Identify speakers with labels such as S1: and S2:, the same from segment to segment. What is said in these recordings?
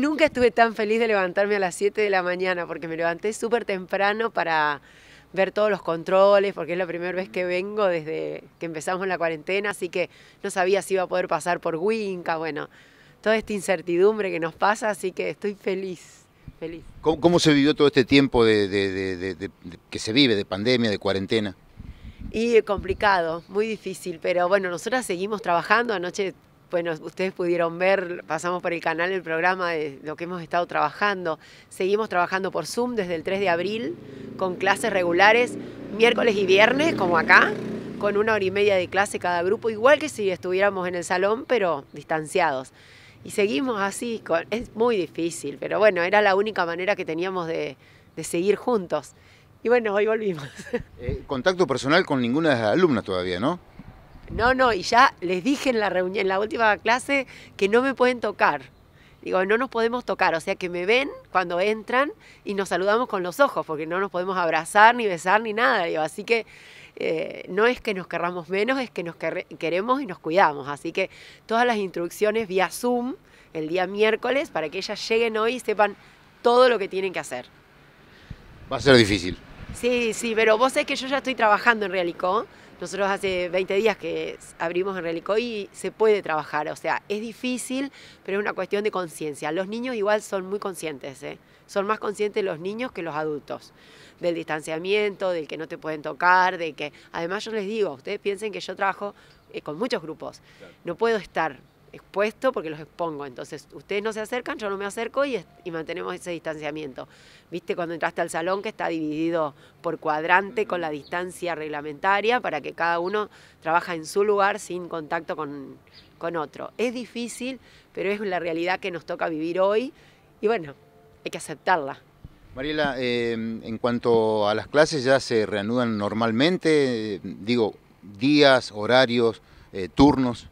S1: nunca estuve tan feliz de levantarme a las 7 de la mañana porque me levanté súper temprano para ver todos los controles, porque es la primera vez que vengo desde que empezamos la cuarentena, así que no sabía si iba a poder pasar por Winca, bueno, toda esta incertidumbre que nos pasa, así que estoy feliz, feliz.
S2: ¿Cómo, se vivió todo este tiempo de, que se vive, de pandemia, de cuarentena?
S1: Y eh, complicado, muy difícil, pero bueno, nosotras seguimos trabajando, anoche bueno, pues ustedes pudieron ver, pasamos por el canal el programa de lo que hemos estado trabajando. Seguimos trabajando por Zoom desde el 3 de abril con clases regulares miércoles y viernes, como acá, con una hora y media de clase cada grupo, igual que si estuviéramos en el salón, pero distanciados. Y seguimos así, es muy difícil, pero bueno, era la única manera que teníamos de, seguir juntos. Y bueno, hoy volvimos.
S2: Eh, contacto personal con ninguna de las alumnas todavía, ¿no?
S1: No, no, y ya les dije en la reunión, en la última clase que no me pueden tocar. Digo, no nos podemos tocar, o sea que me ven cuando entran y nos saludamos con los ojos, porque no nos podemos abrazar, ni besar, ni nada. así que eh, no es que nos querramos menos, es que nos queremos y nos cuidamos. Así que todas las instrucciones vía Zoom el día miércoles para que ellas lleguen hoy y sepan todo lo que tienen que hacer.
S2: Va a ser difícil.
S1: Sí, sí, pero vos sabés que yo ya estoy trabajando en Realicó. Nosotros hace 20 días que abrimos en Realicó y se puede trabajar. O sea, es difícil, pero es una cuestión de conciencia. Los niños igual son muy conscientes, ¿eh? Son más conscientes los niños que los adultos. Del distanciamiento, del que no te pueden tocar, de que... Además yo les digo, ustedes piensen que yo trabajo eh, con muchos grupos. No puedo estar expuesto porque los expongo. Entonces, ustedes no se acercan, yo no me acerco y, mantenemos ese distanciamiento. ¿Viste cuando entraste al salón que está dividido por cuadrante con la distancia reglamentaria para que cada uno trabaja en su lugar sin contacto con, otro? Es difícil, pero es la realidad que nos toca vivir hoy y bueno, hay que aceptarla.
S2: Mariela, em, en cuanto a las clases, ¿ya se reanudan normalmente? Digo, días, horarios, eh, turnos.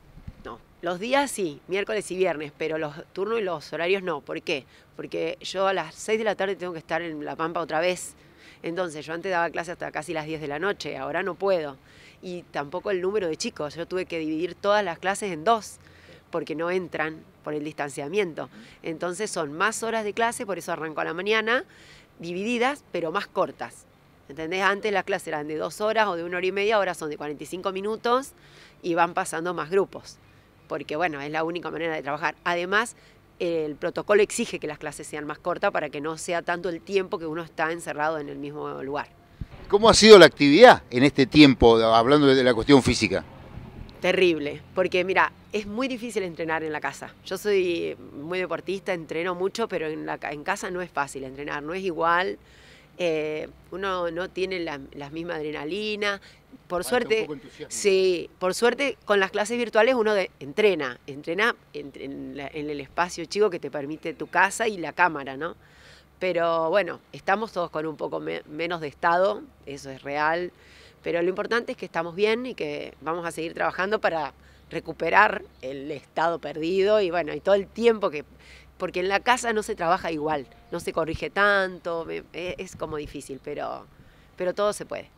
S1: Los días sí, miércoles y viernes, pero los turnos y los horarios no. ¿Por qué? Porque yo a las 6 de la tarde tengo que estar en La Pampa otra vez. Entonces, yo antes daba clase hasta casi las 10 de la noche, ahora no puedo. Y tampoco el número de chicos, yo tuve que dividir todas las clases en dos, porque no entran por el distanciamiento. Entonces, son más horas de clase, por eso arranco a la mañana, divididas, pero más cortas. ¿Entendés? Antes las clases eran de dos horas o de una hora y media, ahora son de 45 minutos y van pasando más grupos porque bueno, es la única manera de trabajar. Además, el protocolo exige que las clases sean más cortas para que no sea tanto el tiempo que uno está encerrado en el mismo lugar.
S2: ¿Cómo ha sido la actividad en este tiempo, hablando de la cuestión física?
S1: Terrible, porque mira, es muy difícil entrenar en la casa. Yo soy muy deportista, entreno mucho, pero en, la, en casa no es fácil entrenar, no es igual. Eh, uno no tiene la, misma adrenalina. Por suerte, sí, por suerte con las clases virtuales uno entrena, entrena en, el espacio chico que te permite tu casa y la cámara, ¿no? Pero bueno, estamos todos con un poco menos de estado, eso es real, pero lo importante es que estamos bien y que vamos a seguir trabajando para recuperar el estado perdido y bueno, y todo el tiempo que, porque en la casa no se trabaja igual, no se corrige tanto, e, es como difícil, pero,
S2: pero todo se puede.